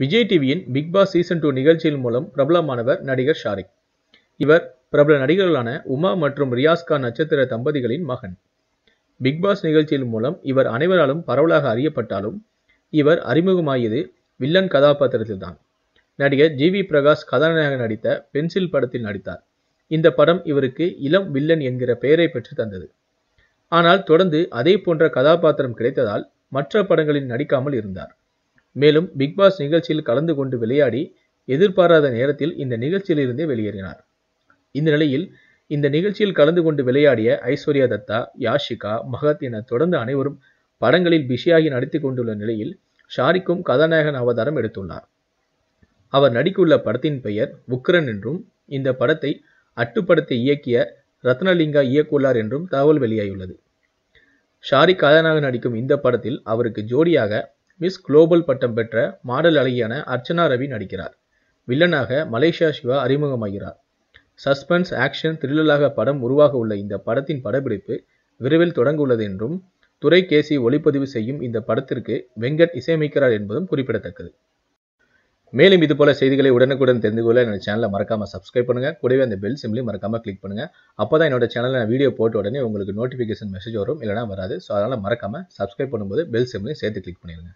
விஜய் டிவியின் big Boss season two நிகழ்ச்சியின் மூலம் பிரபலமானவர் நடிகர் ஷாரிக் இவர் பிரபல நடிகர்களான உமா மற்றும் ரியாஸ்கான் நட்சத்திர தம்பதிகளின் மகன் பிக் பாஸ் நிகழ்ச்சியின் மூலம் இவர் அனைவராலும் பரவலாக அறியப்பட்டாலும் இவர் அறிமுகமாகியது வில்லன் கதாபாத்திரத்தில்தான் நடிகர் ஜி வி பிரகாஷ் கதாநாயகன் நடித்த பென்சில் படத்தில் நடித்தார் இந்த படம் இவருக்கு இளம் வில்லன் என்கிற பெயரை பெற்று தந்தது ஆனால் தொடர்ந்து அதே போன்ற கதாபாத்திரம் கிடைத்ததால் மற்ற படங்களில் நடிக்காமல் இருந்தார் மேலும் பிக்பாஸ் நிகழ்ச்சியில் கலந்து கொண்டு விளையாடி எதிர்பாராத நேரத்தில் இந்த நிகழ்ச்சியிலிருந்தே வெளியேறினார் இந்த நிலையில் இந்த நிகழ்ச்சியில் கலந்து கொண்டு விளையாடிய ஐஸ்வர்யா தத்தா யாஷிகா மகத் என தொடர்ந்து அனைவரும் படங்களில் பிஷியாகி நடித்து கொண்டுள்ள நிலையில் ஷாரிக்கும் கதாநாயகன் அவதாரம் எடுத்துள்ளார் அவர் நடிக்குள்ள படத்தின் பெயர் உக்ரன் என்றும் இந்த படத்தை அட்டுப்படத்தை இயக்கிய ரத்னலிங்கா இயக்குள்ளார் என்றும் தகவல் வெளியாகியுள்ளது ஷாரிக் கதாநாயகன் நடிக்கும் இந்த படத்தில் அவருக்கு ஜோடியாக மிஸ் குளோபல் பட்டம் பெற்ற மாடல் அழகியான அர்ச்சனா ரவி நடிக்கிறார் வில்லனாக மலேசியா சிவா அறிமுகமாகிறார் சஸ்பென்ஸ் ஆக்ஷன் த்ரில்லராக படம் உருவாக உள்ள இந்த படத்தின் படப்பிடிப்பு விரைவில் தொடங்க உள்ளது என்றும் துறை கேசி ஒளிப்பதிவு செய்யும் இந்த படத்திற்கு வெங்கட் இசையமைக்கிறார் என்பதும் குறிப்பிடத்தக்கது மேலும் இது போல செய்திகளை உடனுக்குடன் தெரிந்து கொள்ள என்னோட சேனலை மறக்காமல் சப்ஸ்கிரைப் பண்ணுங்கள் கூடவே அந்த பெல் சிம்லையும் மறக்காமல் கிளிக் பண்ணுங்கள் அப்போ தான் என்னோட சேனலில் நான் வீடியோ போட்ட உடனே உங்களுக்கு நோட்டிஃபிகேஷன் மெசேஜ் வரும் இல்லைனா வராது ஸோ அதனால் மறக்காமல் சப்ஸ்கிரைப் பண்ணும்போது பெல் சிம்லையும் சேர்த்து கிளிக் பண்ணிடுங்க